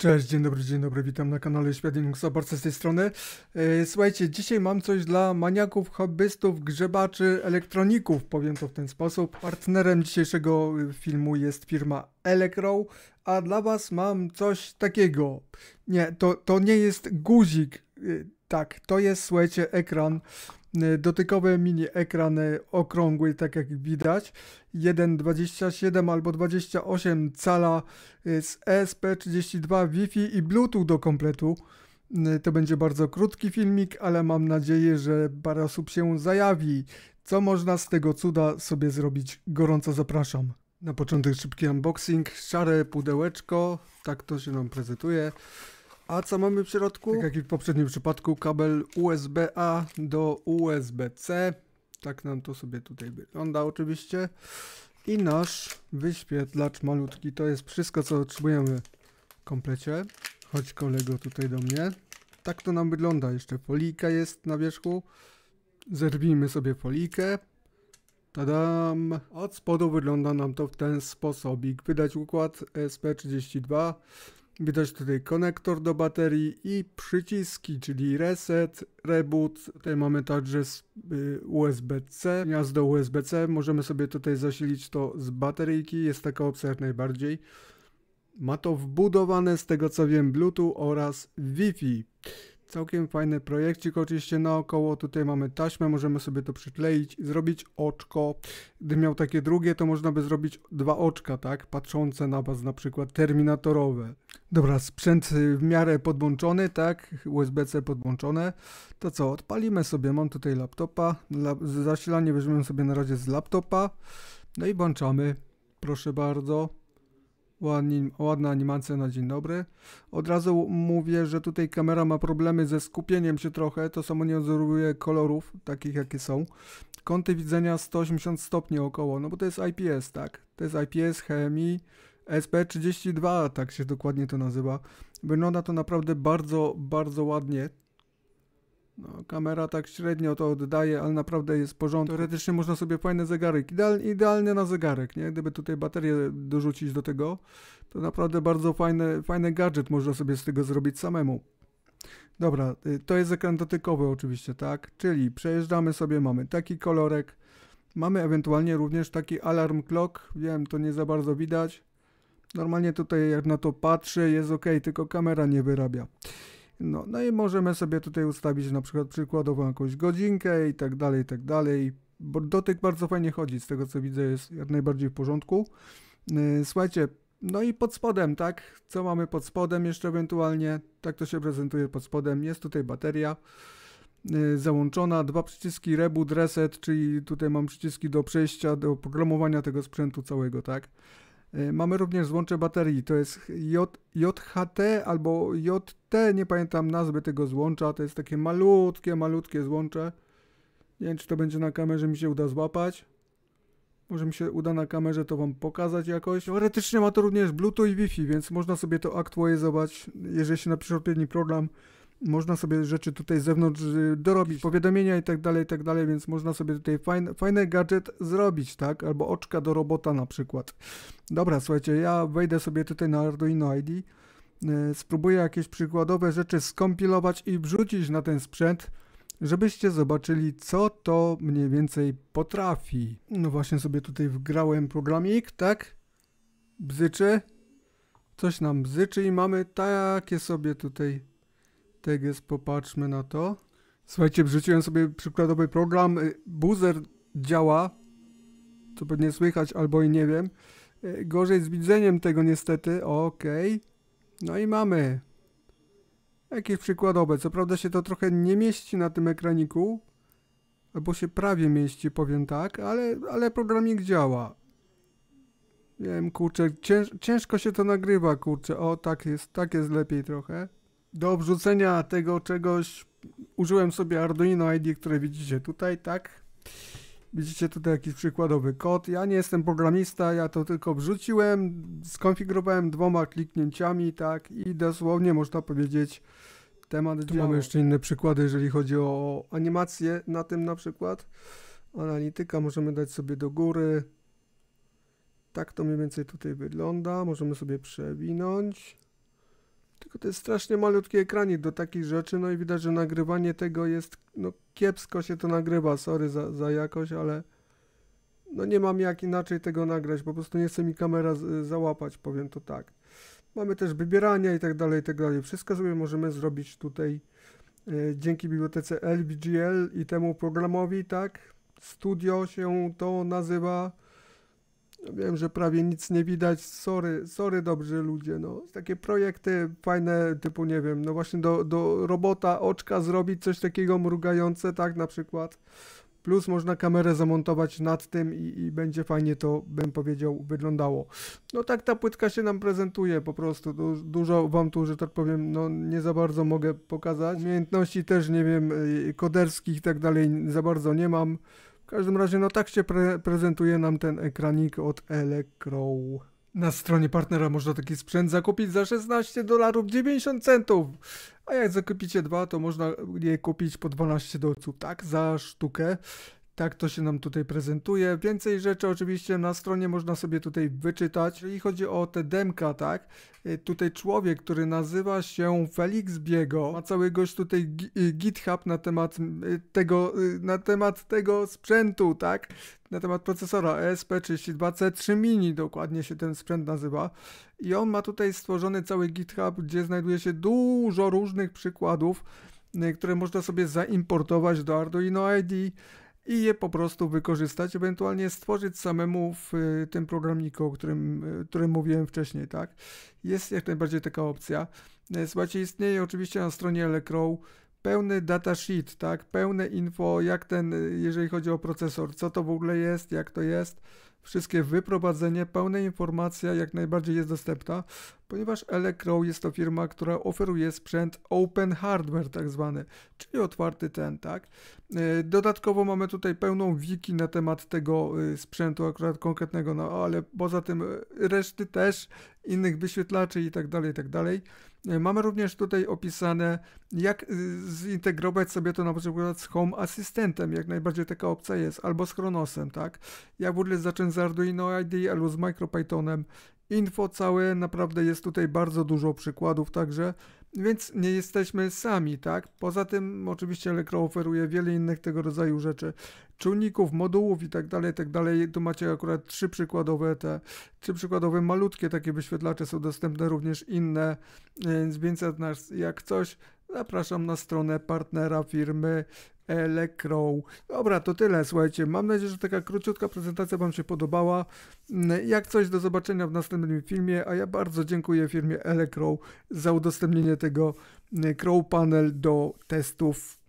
Cześć, dzień dobry, dzień dobry, witam na kanale Świat Linuxa, bardzo z tej strony. E, słuchajcie, dzisiaj mam coś dla maniaków, hobbystów, grzebaczy, elektroników, powiem to w ten sposób. Partnerem dzisiejszego y, filmu jest firma Elecro, a dla was mam coś takiego. Nie, to, to nie jest guzik, y, tak, to jest, słuchajcie, ekran Y, dotykowy mini ekran okrągły, tak jak widać, 1,27 albo 28 cala y, z ESP32 Wi-Fi i Bluetooth do kompletu. Y, to będzie bardzo krótki filmik, ale mam nadzieję, że parę osób się zajawi. Co można z tego cuda sobie zrobić? Gorąco zapraszam. Na początek szybki unboxing, szare pudełeczko, tak to się nam prezentuje. A co mamy w środku? Tak jak i w poprzednim przypadku, kabel USB-A do USB-C. Tak nam to sobie tutaj wygląda oczywiście. I nasz wyświetlacz malutki. To jest wszystko, co otrzymujemy w komplecie. Chodź kolego tutaj do mnie. Tak to nam wygląda. Jeszcze folika jest na wierzchu. Zerwijmy sobie folikę. Tadam! Od spodu wygląda nam to w ten sposobik. Wydać układ SP32. Widać tutaj konektor do baterii i przyciski, czyli reset, reboot. Tutaj mamy także y, USB-C, gniazdo USB-C. Możemy sobie tutaj zasilić to z bateryjki, jest taka opcja jak najbardziej. Ma to wbudowane z tego co wiem Bluetooth oraz Wi-Fi. Całkiem fajny projekcik, oczywiście naokoło tutaj mamy taśmę, możemy sobie to przykleić i zrobić oczko. Gdy miał takie drugie, to można by zrobić dwa oczka, tak, patrzące na was na przykład terminatorowe. Dobra, sprzęt y, w miarę podłączony, tak, USB-C podłączone. To co, odpalimy sobie, mam tutaj laptopa, zasilanie weźmiemy sobie na razie z laptopa, no i włączamy, proszę bardzo ładna animacja na dzień dobry. Od razu mówię, że tutaj kamera ma problemy ze skupieniem się trochę, to samo nie odzoruje kolorów, takich jakie są. Kąty widzenia 180 stopni około, no bo to jest IPS, tak? To jest IPS, HMI, SP32, tak się dokładnie to nazywa. Wygląda to naprawdę bardzo, bardzo ładnie. No, kamera tak średnio to oddaje, ale naprawdę jest w porządku. Teoretycznie można sobie fajny zegarek, ideal, idealny na zegarek, nie? Gdyby tutaj baterię dorzucić do tego, to naprawdę bardzo fajny, fajny gadżet można sobie z tego zrobić samemu. Dobra, y, to jest ekran dotykowy oczywiście, tak? Czyli przejeżdżamy sobie, mamy taki kolorek, mamy ewentualnie również taki alarm clock, wiem, to nie za bardzo widać. Normalnie tutaj jak na to patrzę jest ok, tylko kamera nie wyrabia. No, no i możemy sobie tutaj ustawić na przykład przykładową jakąś godzinkę i tak dalej, i tak dalej. Bo dotyk bardzo fajnie chodzi, z tego co widzę jest jak najbardziej w porządku. Yy, słuchajcie, no i pod spodem, tak? Co mamy pod spodem jeszcze ewentualnie? Tak to się prezentuje pod spodem. Jest tutaj bateria yy, załączona, dwa przyciski reboot, reset, czyli tutaj mam przyciski do przejścia, do programowania tego sprzętu całego, tak? E, mamy również złącze baterii, to jest J, JHT albo JT, nie pamiętam nazwy tego złącza, to jest takie malutkie, malutkie złącze. Nie wiem, czy to będzie na kamerze mi się uda złapać. Może mi się uda na kamerze to wam pokazać jakoś. Teoretycznie ma to również Bluetooth i Wi-Fi, więc można sobie to aktualizować, jeżeli się napisze odpowiedni program można sobie rzeczy tutaj z zewnątrz y, dorobić, powiadomienia i tak dalej, i tak dalej, więc można sobie tutaj fajny, fajny gadżet zrobić, tak? Albo oczka do robota na przykład. Dobra, słuchajcie, ja wejdę sobie tutaj na Arduino ID, y, spróbuję jakieś przykładowe rzeczy skompilować i wrzucić na ten sprzęt, żebyście zobaczyli, co to mniej więcej potrafi. No właśnie sobie tutaj wgrałem programik, tak? Bzyczy. Coś nam bzyczy i mamy takie sobie tutaj tak jest, popatrzmy na to. Słuchajcie, wrzuciłem sobie przykładowy program. Y, Buzzer działa, co pewnie słychać, albo i nie wiem. Y, gorzej z widzeniem tego niestety. Okej. Okay. No i mamy. Jakieś przykładowe. Co prawda się to trochę nie mieści na tym ekraniku. Albo się prawie mieści, powiem tak, ale, ale programik działa. Wiem, kurczę, cięż, ciężko się to nagrywa, kurczę. O, tak jest, tak jest lepiej trochę do obrzucenia tego czegoś użyłem sobie Arduino ID, które widzicie tutaj, tak? Widzicie tutaj jakiś przykładowy kod. Ja nie jestem programista, ja to tylko wrzuciłem, skonfigurowałem dwoma kliknięciami, tak? I dosłownie można powiedzieć temat Tu działa. mamy jeszcze inne przykłady, jeżeli chodzi o animację na tym na przykład. Analityka możemy dać sobie do góry. Tak to mniej więcej tutaj wygląda. Możemy sobie przewinąć. Tylko to jest strasznie malutki ekranik do takich rzeczy, no i widać, że nagrywanie tego jest, no kiepsko się to nagrywa, sorry za, za jakość, ale no nie mam jak inaczej tego nagrać, po prostu nie chce mi kamera z, załapać, powiem to tak. Mamy też wybierania i tak dalej, i tak dalej. Wszystko sobie możemy zrobić tutaj e, dzięki bibliotece LBGL i temu programowi, tak? Studio się to nazywa. No wiem, że prawie nic nie widać. Sorry, sorry dobrzy ludzie, no. Takie projekty fajne, typu, nie wiem, no właśnie do, do robota oczka zrobić coś takiego mrugające, tak, na przykład. Plus można kamerę zamontować nad tym i, i, będzie fajnie to, bym powiedział, wyglądało. No tak ta płytka się nam prezentuje po prostu. Du dużo wam tu, że tak powiem, no nie za bardzo mogę pokazać. Umiejętności też, nie wiem, y, koderskich i tak dalej za bardzo nie mam każdym razie, no tak się pre prezentuje nam ten ekranik od Elecro. Na stronie partnera można taki sprzęt zakupić za 16 dolarów 90 centów. A jak zakupicie dwa, to można je kupić po 12 dolców, tak? Za sztukę. Tak to się nam tutaj prezentuje. Więcej rzeczy oczywiście na stronie można sobie tutaj wyczytać. Jeżeli chodzi o te demka, tak? Y, tutaj człowiek, który nazywa się Felix Biego, ma cały gość tutaj y, GitHub na temat y, tego, na temat tego sprzętu, tak? Na temat procesora ESP32C3 mini, dokładnie się ten sprzęt nazywa. I on ma tutaj stworzony cały GitHub, gdzie znajduje się dużo różnych przykładów, które można sobie zaimportować do Arduino ID i je po prostu wykorzystać, ewentualnie stworzyć samemu w y, tym programniku, o którym, y, którym mówiłem wcześniej, tak? Jest jak najbardziej taka opcja. E, słuchajcie, istnieje oczywiście na stronie Elecrow pełny datasheet, tak? Pełne info, jak ten, y, jeżeli chodzi o procesor, co to w ogóle jest, jak to jest, wszystkie wyprowadzenie, pełna informacja jak najbardziej jest dostępna, ponieważ Elecrow jest to firma, która oferuje sprzęt open hardware tak zwany, czyli otwarty ten, tak. E, dodatkowo mamy tutaj pełną wiki na temat tego e, sprzętu akurat konkretnego, no ale poza tym e, reszty też, innych wyświetlaczy i tak dalej, i tak dalej. E, mamy również tutaj opisane, jak y, zintegrować sobie to na przykład z Home Assistantem, jak najbardziej taka opcja jest, albo z Chronosem, tak? Jak w ogóle zacząć z Arduino IDE albo z MicroPythonem. Info całe, naprawdę jest tutaj bardzo dużo przykładów, także więc nie jesteśmy sami, tak? Poza tym oczywiście Lekro oferuje wiele innych tego rodzaju rzeczy, czujników, modułów i tak dalej, tak dalej. Tu macie akurat trzy przykładowe te, trzy przykładowe malutkie takie wyświetlacze, są dostępne również inne, e, więc więcej nas jak coś, Zapraszam na stronę partnera firmy Elecrow. Dobra, to tyle, słuchajcie. Mam nadzieję, że taka króciutka prezentacja Wam się podobała. Mm, jak coś, do zobaczenia w następnym filmie, a ja bardzo dziękuję firmie Elecrow za udostępnienie tego mm, Crow Panel do testów